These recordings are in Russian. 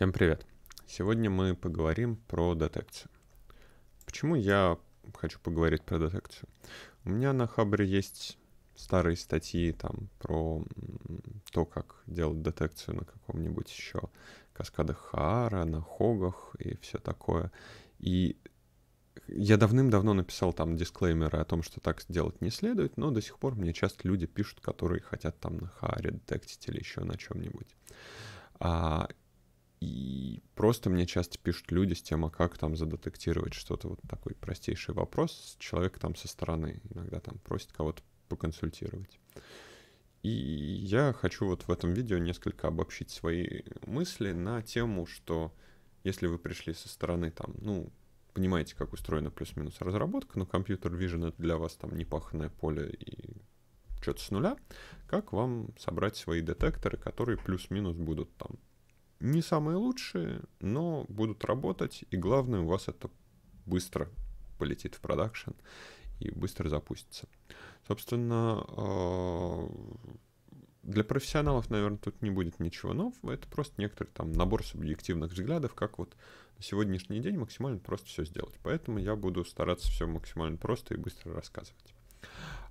Всем привет! Сегодня мы поговорим про детекцию. Почему я хочу поговорить про детекцию? У меня на Хабре есть старые статьи там про то, как делать детекцию на каком-нибудь еще каскадах Хара, на Хогах и все такое. И я давным-давно написал там дисклеймеры о том, что так делать не следует, но до сих пор мне часто люди пишут, которые хотят там на Харе детектить или еще на чем-нибудь. А, и просто мне часто пишут люди с тем, а как там задетектировать что-то, вот такой простейший вопрос. Человек там со стороны иногда там просит кого-то поконсультировать. И я хочу вот в этом видео несколько обобщить свои мысли на тему, что если вы пришли со стороны там, ну, понимаете, как устроена плюс-минус разработка, но компьютер Vision это для вас там непаханное поле и что-то с нуля, как вам собрать свои детекторы, которые плюс-минус будут там не самые лучшие, но будут работать, и главное, у вас это быстро полетит в продакшн и быстро запустится. Собственно, а, для профессионалов, наверное, тут не будет ничего нового, это просто некоторый там набор субъективных взглядов, как вот на сегодняшний день максимально просто все сделать. Поэтому я буду стараться все максимально просто и быстро рассказывать.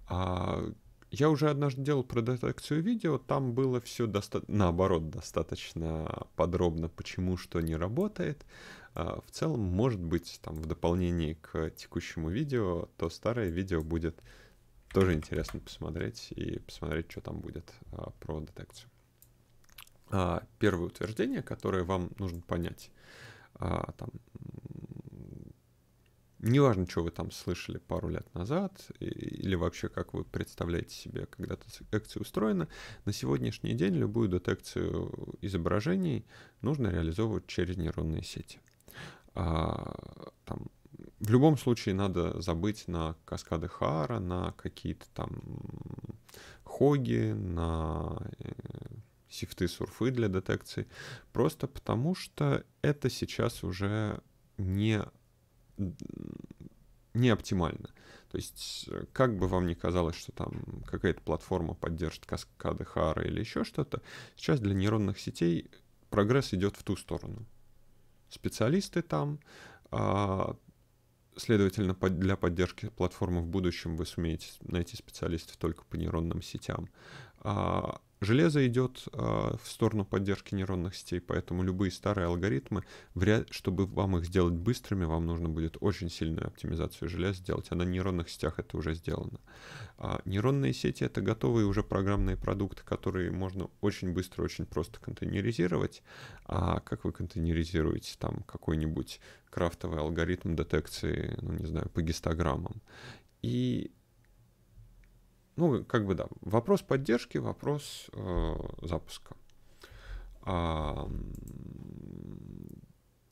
А я уже однажды делал про детекцию видео, там было все доста- наоборот достаточно подробно, почему что не работает. А, в целом, может быть, там в дополнении к текущему видео, то старое видео будет тоже интересно посмотреть и посмотреть, что там будет а, про детекцию. А, первое утверждение, которое вам нужно понять, там, неважно, что вы там слышали пару лет назад, или вообще как вы представляете себе, когда детекция устроена, на сегодняшний день любую детекцию изображений нужно реализовывать через нейронные сети. А, там, в любом случае надо забыть на каскады Хара, на какие-то там хоги, на э, сифты, сурфы для детекции, просто потому что это сейчас уже не не оптимально. То есть, э, как бы вам ни казалось, что там какая-то платформа поддержит каскады Хара или еще что-то, сейчас для нейронных сетей прогресс идет в ту сторону. Специалисты там, а, следовательно, для поддержки платформы в будущем вы сумеете найти специалистов только по нейронным сетям. А, Железо идет э, а, в сторону поддержки нейронных сетей, поэтому любые старые алгоритмы, вряд, чтобы вам их сделать быстрыми, вам нужно будет очень сильную оптимизацию железа сделать, а на нейронных сетях это уже сделано. А нейронные сети — это готовые уже программные продукты, которые можно очень быстро, очень просто контейнеризировать. А как вы контейнеризируете там какой-нибудь крафтовый алгоритм детекции, ну не знаю, по гистограммам? И ну, как бы да, вопрос поддержки, вопрос э, запуска. А,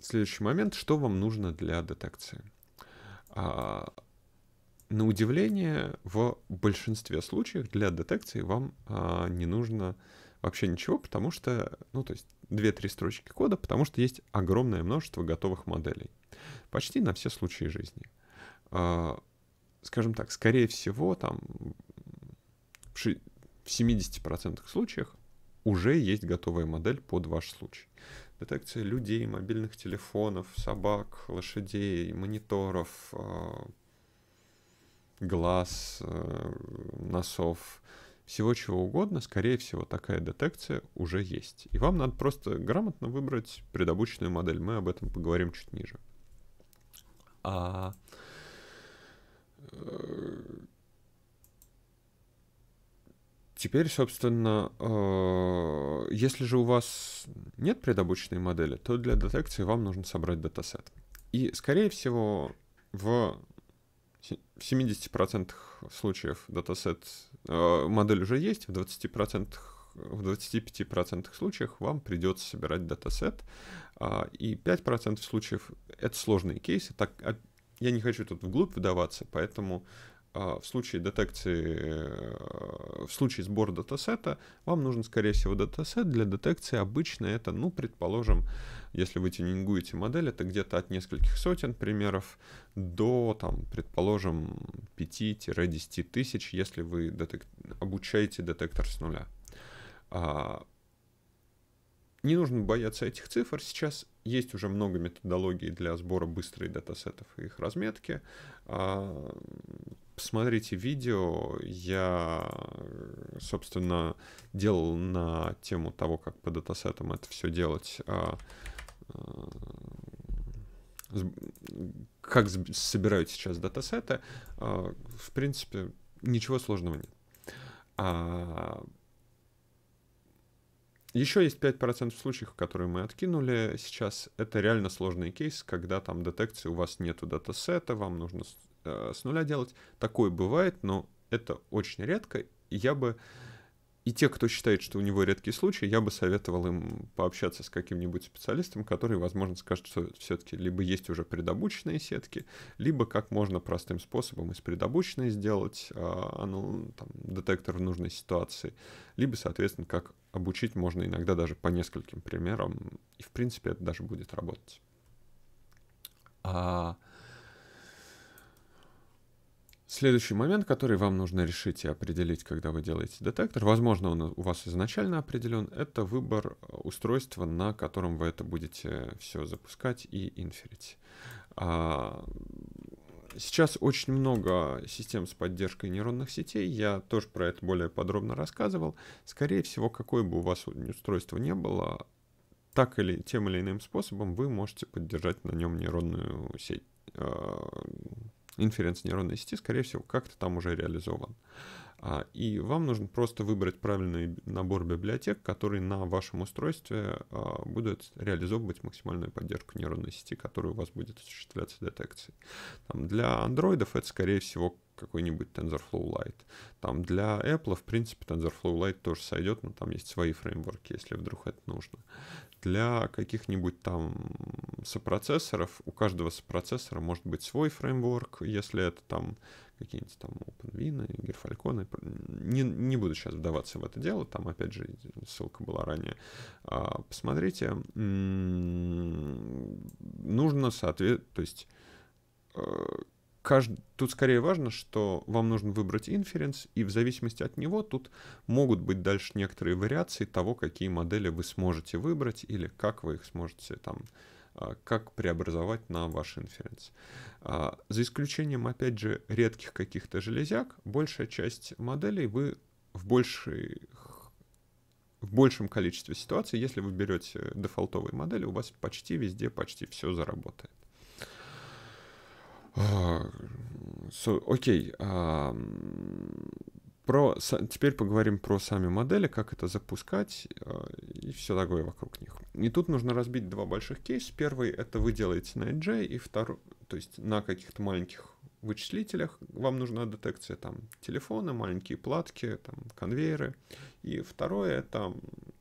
следующий момент, что вам нужно для детекции? А, на удивление, в большинстве случаев для детекции вам а, не нужно вообще ничего, потому что, ну, то есть 2-3 строчки кода, потому что есть огромное множество готовых моделей. Почти на все случаи жизни. А, скажем так, скорее всего, там в 70% случаях уже есть готовая модель под ваш случай. Детекция людей, мобильных телефонов, собак, лошадей, мониторов, э, глаз, э, носов, всего чего угодно, скорее всего, такая детекция уже есть. И вам надо просто грамотно выбрать предобученную модель. Мы об этом поговорим чуть ниже. А э, Теперь, собственно, э, если же у вас нет предобученной модели, то для детекции вам нужно собрать датасет. И, скорее всего, в 70% случаев датасет э, модель уже есть, в 20% в 25% случаев вам придется собирать датасет, э, и 5% случаев — это сложные кейсы. Так, а, я не хочу тут вглубь вдаваться, поэтому а, в случае детекции, э, в случае сбора датасета, вам нужен, скорее всего, датасет. Для детекции обычно это, ну, предположим, если вы тюнингуете модель, это где-то от нескольких сотен примеров до, там, предположим, 5-10 тысяч, если вы детек... обучаете детектор с нуля. А, не нужно бояться этих цифр. Сейчас есть уже много методологий для сбора быстрых датасетов и их разметки. А, посмотрите видео. Я, э, собственно, делал на тему того, как по датасетам это все делать а, э, как собирают сейчас датасеты, а, в принципе, ничего сложного нет. А, Еще есть 5% случаев, которые мы откинули сейчас. Это реально сложный кейс, когда там детекции у вас нету датасета, вам нужно Э, с нуля делать. Такое бывает, но это очень редко. Я бы и те, кто считает, что у него редкий случай, я бы советовал им пообщаться с каким-нибудь специалистом, который, возможно, скажет, что все-таки либо есть уже предобученные сетки, либо как можно простым способом из предобученной сделать а, ну, там, детектор в нужной ситуации, либо, соответственно, как обучить можно иногда даже по нескольким примерам, и, в принципе, это даже будет работать. А Следующий момент, который вам нужно решить и определить, когда вы делаете детектор, возможно, он у вас изначально определен, это выбор э, устройства, на котором вы это будете все запускать и инферить. А, сейчас очень много систем с поддержкой нейронных сетей, я тоже про это более подробно рассказывал. Скорее всего, какое бы у вас устройство не было, так или тем или иным способом вы можете поддержать на нем нейронную сеть а, инференс нейронной сети, скорее всего, как-то там уже реализован. А, и вам нужно просто выбрать правильный набор библиотек, которые на вашем устройстве а, будут реализовывать максимальную поддержку нейронной сети, которая у вас будет осуществляться детекцией. Там для андроидов это, скорее всего, какой-нибудь TensorFlow Lite. Там для Apple, в принципе, TensorFlow Lite тоже сойдет, но там есть свои фреймворки, если вдруг это нужно. Для каких-нибудь там сопроцессоров, у каждого сопроцессора может быть свой фреймворк, если это там какие-нибудь там OpenVin, Герфальконы. Не, не буду сейчас вдаваться в это дело, там, опять же, ссылка была ранее. А, посмотрите, нужно соответственно, то есть э, кажд... тут скорее важно, что вам нужно выбрать инференс, и в зависимости от него тут могут быть дальше некоторые вариации того, какие модели вы сможете выбрать или как вы их сможете там а, как преобразовать на ваш инференс. А, за исключением, опять же, редких каких-то железяк, большая часть моделей вы в, большей, в большем количестве ситуаций, если вы берете дефолтовые модели, у вас почти везде, почти все заработает. So, а, okay. Про, теперь поговорим про сами модели, как это запускать а, и все такое вокруг них. И тут нужно разбить два больших кейса. Первый — это вы делаете на NJ, и второй, то есть на каких-то маленьких вычислителях вам нужна детекция там телефона, маленькие платки, там конвейеры. И второе — это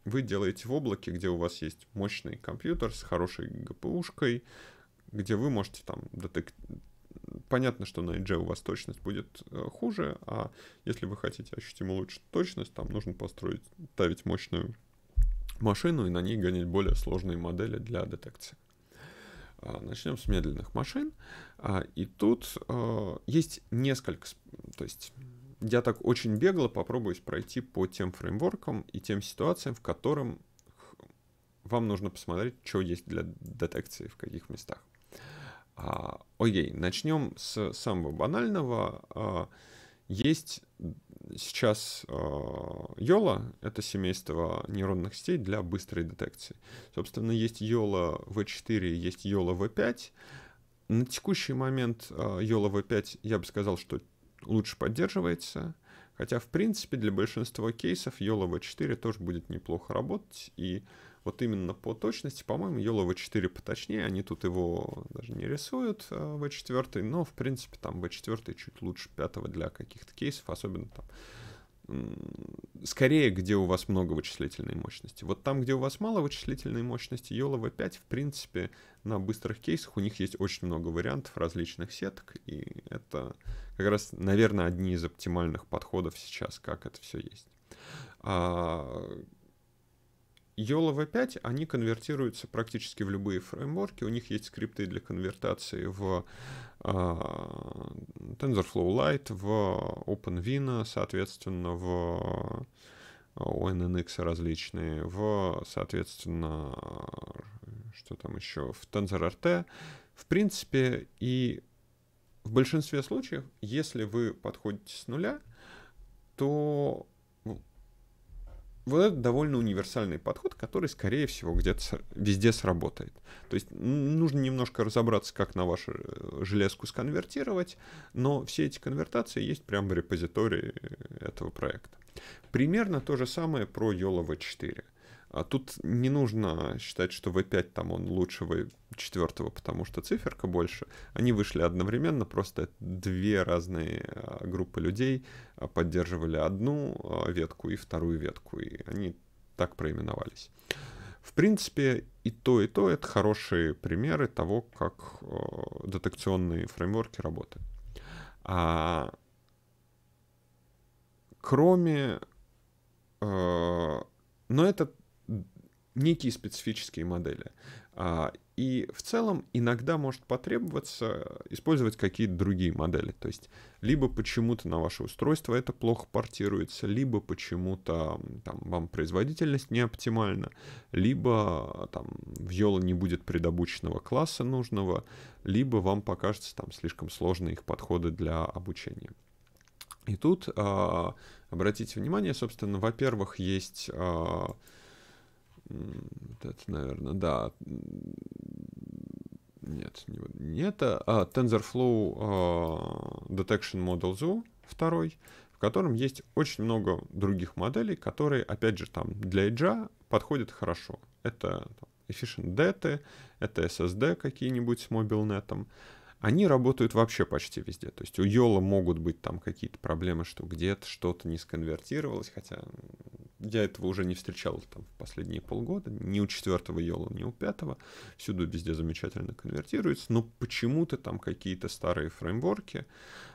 вы делаете в облаке, где у вас есть мощный компьютер с хорошей ГПУшкой, где вы можете там детек- понятно, что на Edge у вас точность будет э, хуже, а если вы хотите ощутимо улучшить точность, там нужно построить, ставить мощную машину и на ней гонять более сложные модели для детекции. А, Начнем с медленных машин. А, и тут э, есть несколько, то есть я так очень бегло попробуюсь пройти по тем фреймворкам и тем ситуациям, в котором вам нужно посмотреть, что есть для детекции в каких местах. А, окей, начнем с самого банального. А, есть сейчас а, Йола, э, это семейство нейронных сетей для быстрой детекции. Собственно, есть Йола V4, есть Йола V5. На текущий момент а, Йола э, V5, я бы сказал, что лучше поддерживается. Хотя, в принципе, для большинства кейсов Йола V4 тоже будет неплохо работать. И вот именно по точности, по-моему, Йола V4 поточнее, они тут его даже не рисуют, а, V4, но, в принципе, там V4 чуть лучше 5 для каких-то кейсов, особенно там скорее, где у вас много вычислительной мощности. Вот там, где у вас мало вычислительной мощности, Yola V5, в принципе, на быстрых кейсах у них есть очень много вариантов различных сеток, и это как раз, наверное, одни из оптимальных подходов сейчас, как это все есть. А, YOLO V5, они конвертируются практически в любые фреймворки. У них есть скрипты для конвертации в э, а, TensorFlow Lite, в OpenVINO, соответственно, в а, ONNX различные, в, соответственно, что там еще, в TensorRT. В принципе, и в большинстве случаев, если вы подходите с нуля, то вот это довольно универсальный подход, который, скорее всего, где-то везде сработает. То есть нужно немножко разобраться, как на вашу э, железку сконвертировать, но все эти конвертации есть прямо в репозитории э, этого проекта. Примерно то же самое про YOLOV4. А тут не нужно считать, что V5 э там он лучше V4, потому что циферка больше. Они вышли одновременно, просто две разные а, группы людей а, поддерживали одну а, ветку и вторую ветку, и они так проименовались. В принципе, и то, и то это хорошие примеры того, как детекционные фреймворки работают. А кроме... но это некие специфические модели. А, и в целом иногда может потребоваться использовать какие-то другие модели. То есть либо почему-то на ваше устройство это плохо портируется, либо почему-то там, вам производительность не оптимальна, либо там в Йола не будет предобученного класса нужного, либо вам покажется там слишком сложные их подходы для обучения. И тут э, обратите внимание, собственно, во-первых, есть э, это, наверное, да. Нет, не, не это. А, TensorFlow а, Detection Model Zoo второй, в котором есть очень много других моделей, которые, опять же, там для Edge подходят хорошо. Это там, Efficient Data, это SSD какие-нибудь с MobileNet они работают вообще почти везде. То есть у Йола могут быть там какие-то проблемы, что где-то что-то не сконвертировалось, хотя я этого уже не встречал там в последние полгода, ни у четвертого Йола, ни у пятого. Всюду везде замечательно конвертируется, но почему-то там какие-то старые фреймворки.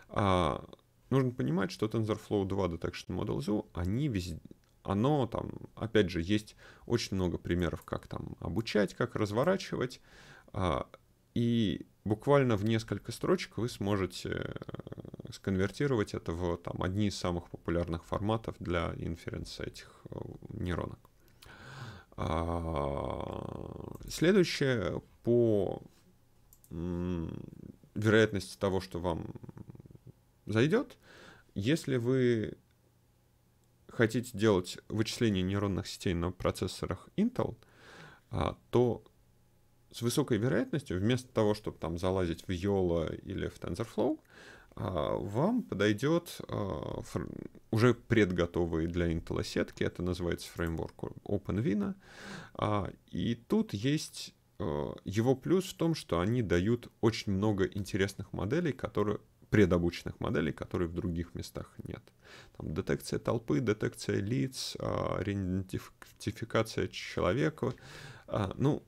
А, нужно понимать, что TensorFlow 2 Detection Model Zoo, они везде, оно там, опять же, есть очень много примеров, как там обучать, как разворачивать. А, и буквально в несколько строчек вы сможете э, сконвертировать это в там, одни из самых популярных форматов для инференса этих э, нейронок. А, следующее по вероятности того, что вам зайдет, если вы хотите делать вычисления нейронных сетей на процессорах Intel, а, то с высокой вероятностью, вместо того, чтобы там залазить в YOLO или в TensorFlow, а, вам подойдет а, уже предготовые для Intel сетки, это называется фреймворк OpenVINA, а, и тут есть его плюс в том, что они дают очень много интересных моделей, которые предобученных моделей, которые в других местах нет. Там детекция толпы, детекция лиц, идентификация человека. Ну,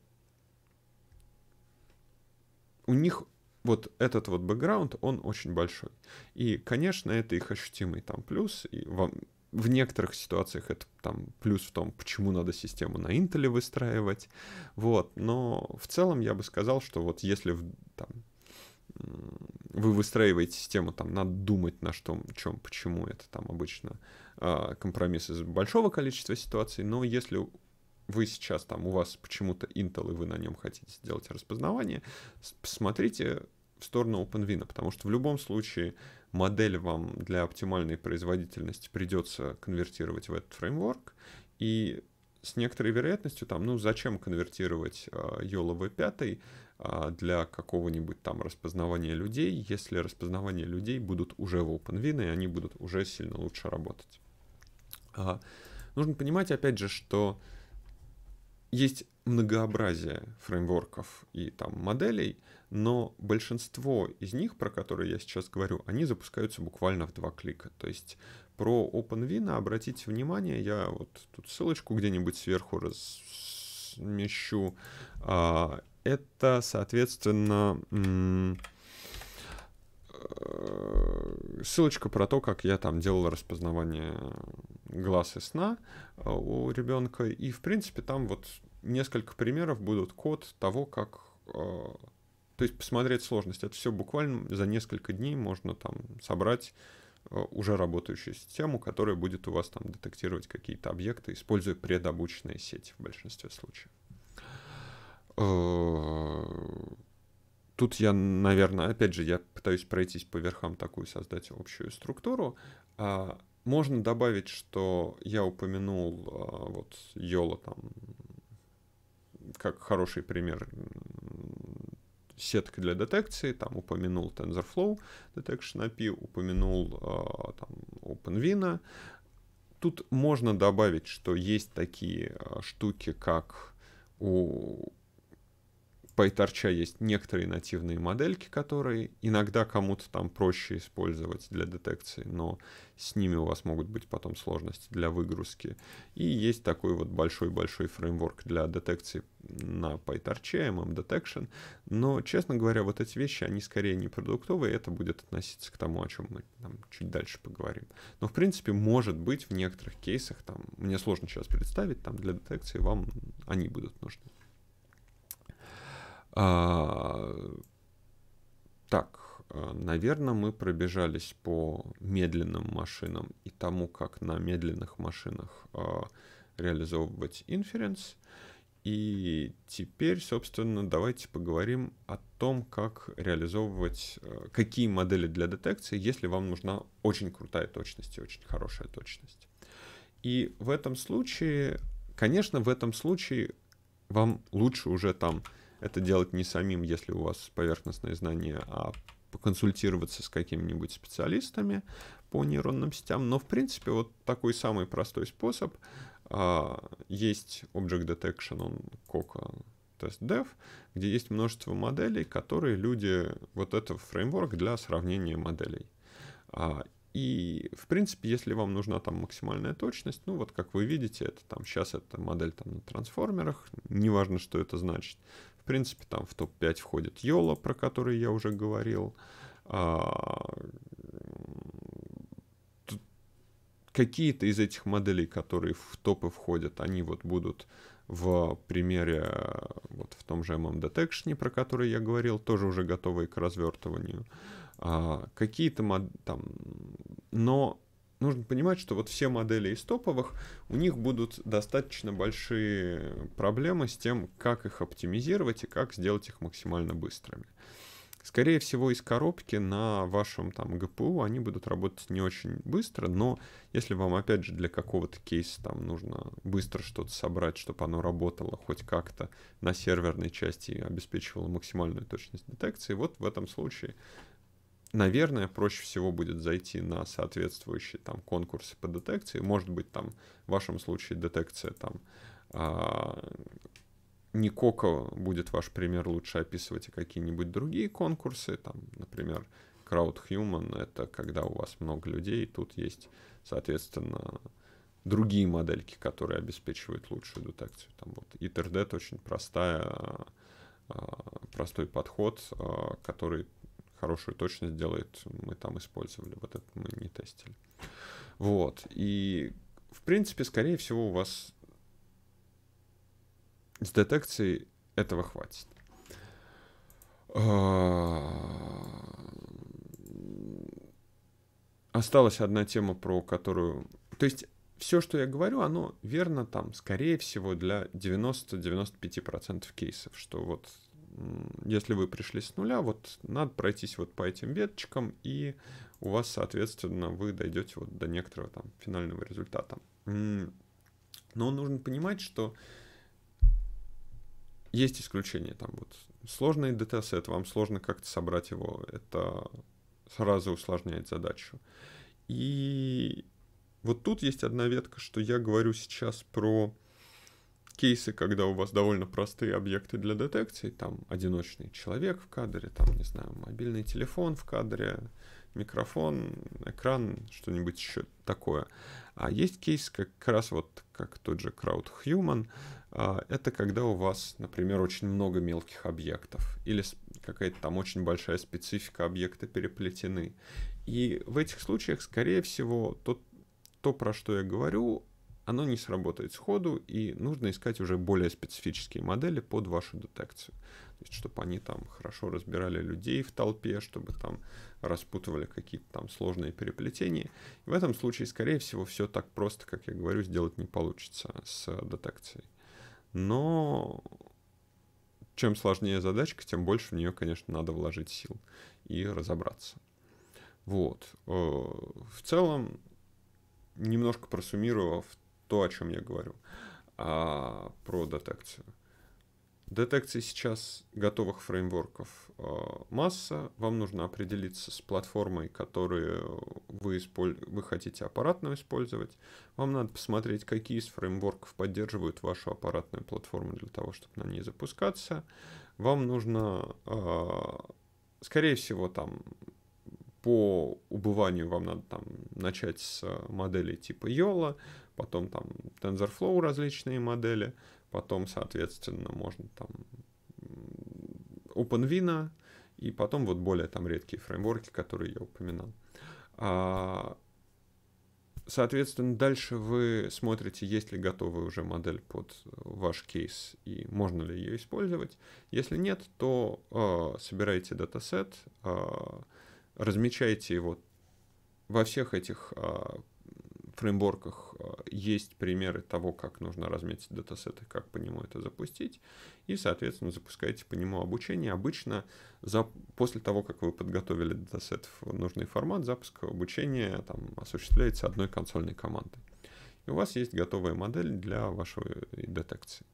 у них вот этот вот бэкграунд, он очень большой. И, конечно, это их ощутимый там плюс, и вам, в некоторых ситуациях это там плюс в том, почему надо систему на Intel выстраивать, вот, но в целом я бы сказал, что вот если в, там, вы выстраиваете систему, там надо думать на что, чем, почему это там обычно а, компромиссы компромисс большого количества ситуаций, но если вы сейчас там, у вас почему-то Intel, и вы на нем хотите сделать распознавание, посмотрите в сторону OpenVIN, потому что в любом случае модель вам для оптимальной производительности придется конвертировать в этот фреймворк, и с некоторой вероятностью там, ну зачем конвертировать а, YOLO V5 а, для какого-нибудь там распознавания людей, если распознавание людей будут уже в OpenVIN, и они будут уже сильно лучше работать. А, нужно понимать, опять же, что есть многообразие фреймворков и там моделей, но большинство из них, про которые я сейчас говорю, они запускаются буквально в два клика. То есть про OpenVIN обратите внимание, я вот тут ссылочку где-нибудь сверху размещу. А, это, соответственно, Э, ссылочка про то, как я там делал распознавание глаз и сна э, у ребенка. И, в принципе, там вот несколько примеров будут код того, как... Э, то есть посмотреть сложность. Это все буквально за несколько дней можно там собрать уже работающую систему, которая будет у вас там детектировать какие-то объекты, используя предобученные сети в большинстве случаев тут я, наверное, опять же, я пытаюсь пройтись по верхам такую, создать общую структуру. А, можно добавить, что я упомянул а, вот Йола там как хороший пример сетки для детекции, там упомянул TensorFlow Detection API, упомянул а, там OpenVINA. Тут можно добавить, что есть такие а, штуки, как у PyTorch есть некоторые нативные модельки, которые иногда кому-то там проще использовать для детекции, но с ними у вас могут быть потом сложности для выгрузки. И есть такой вот большой-большой фреймворк для детекции на PyTorch, MM Detection. Но, честно говоря, вот эти вещи, они скорее не продуктовые, это будет относиться к тому, о чем мы там, чуть дальше поговорим. Но, в принципе, может быть, в некоторых кейсах, там, мне сложно сейчас представить, там, для детекции вам они будут нужны. А, так, э, наверное, мы пробежались по медленным машинам и тому, как на медленных машинах а, реализовывать инференс. И теперь, собственно, давайте поговорим о том, как реализовывать, э, какие модели для детекции, если вам нужна очень крутая точность и очень хорошая точность. И в этом случае, конечно, в этом случае вам лучше уже там это делать не самим, если у вас поверхностные знания, а поконсультироваться с какими-нибудь специалистами по нейронным сетям. Но, в принципе, вот такой самый простой способ. А, есть Object Detection, он Coco Test Dev, где есть множество моделей, которые люди... Вот это фреймворк для сравнения моделей. А, и, в принципе, если вам нужна там максимальная точность, ну вот как вы видите, это там сейчас эта модель там на трансформерах, неважно, что это значит. В принципе, там в топ-5 входит Йола, про который я уже говорил. А, Какие-то из этих моделей, которые в топы входят, они вот будут в примере, вот в том же MM Detection, про который я говорил, тоже уже готовые к развертыванию. А, какие-то мод... там... Но нужно понимать, что вот все модели из топовых, у них будут достаточно большие проблемы с тем, как их оптимизировать и как сделать их максимально быстрыми. Скорее всего, из коробки на вашем там GPU они будут работать не очень быстро, но если вам, опять же, для какого-то кейса там нужно быстро что-то собрать, чтобы оно работало хоть как-то на серверной части и обеспечивало максимальную точность детекции, вот в этом случае наверное, проще всего будет зайти на соответствующие там конкурсы по детекции. Может быть, там в вашем случае детекция там а, не Коко будет ваш пример лучше описывать, а какие-нибудь другие конкурсы, там, например, Crowd Human — это когда у вас много людей, и тут есть, соответственно, другие модельки, которые обеспечивают лучшую детекцию. Там вот EtherDet очень простая, а, простой подход, а, который хорошую точность делает, мы там использовали, вот это мы не тестили. Вот, и в принципе, скорее всего, у вас с детекцией этого хватит. А, осталась одна тема, про которую... То есть все, что я говорю, оно верно там, скорее всего, для 90-95% кейсов, что вот если вы пришли с нуля, вот надо пройтись вот по этим веточкам, и у вас, соответственно, вы дойдете вот до некоторого там финального результата. Но нужно понимать, что есть исключения. Там вот сложный дата-сет, вам сложно как-то собрать его. Это сразу усложняет задачу. И вот тут есть одна ветка, что я говорю сейчас про кейсы, когда у вас довольно простые объекты для детекции, там одиночный человек в кадре, там, не знаю, мобильный телефон в кадре, микрофон, экран, что-нибудь еще такое. А есть кейс как раз вот как тот же Crowd Human, а, это когда у вас, например, очень много мелких объектов или какая-то там очень большая специфика объекта переплетены. И в этих случаях, скорее всего, тот, то, про что я говорю, оно не сработает сходу, и нужно искать уже более специфические модели под вашу детекцию. То есть, чтобы они там хорошо разбирали людей в толпе, чтобы там распутывали какие-то там сложные переплетения. И в этом случае, скорее всего, все так просто, как я говорю, сделать не получится с детекцией. Но чем сложнее задачка, тем больше в нее, конечно, надо вложить сил и разобраться. Вот. Э, в целом, немножко просуммировав то, о чем я говорю, а, про детекцию. Детекции сейчас готовых фреймворков а, масса. Вам нужно определиться с платформой, которую вы, исполь... вы хотите аппаратно использовать. Вам надо посмотреть, какие из фреймворков поддерживают вашу аппаратную платформу для того, чтобы на ней запускаться. Вам нужно, а, скорее всего, там по убыванию вам надо там начать с модели типа Йола, потом там TensorFlow различные модели, потом, соответственно, можно там OpenVINA, и потом вот более там редкие фреймворки, которые я упоминал. А, соответственно, дальше вы смотрите, есть ли готовая уже модель под э, ваш кейс и можно ли ее использовать. Если нет, то э, собираете датасет, э, размечаете его во всех этих э, фреймворках э, есть примеры того, как нужно разметить датасет и как по нему это запустить. И, соответственно, запускаете по нему обучение. Обычно за, после того, как вы подготовили датасет в нужный формат, запуск обучения там, осуществляется одной консольной командой. И у вас есть готовая модель для вашей детекции.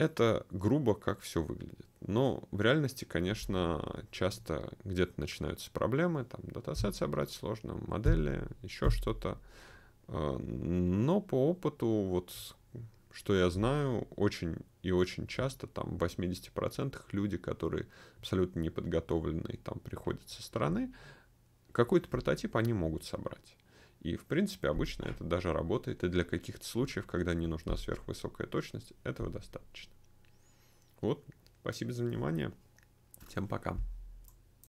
Это грубо как все выглядит. Но в реальности, конечно, часто где-то начинаются проблемы, там датасет собрать сложно, модели, еще что-то. Э, но по опыту, вот что я знаю, очень и очень часто, там, в 80% люди, которые абсолютно неподготовленные, там, приходят со стороны, какой-то прототип они могут собрать. И, в принципе, обычно это даже работает, и для каких-то случаев, когда не нужна сверхвысокая точность, этого достаточно. Вот, спасибо за внимание. Всем пока.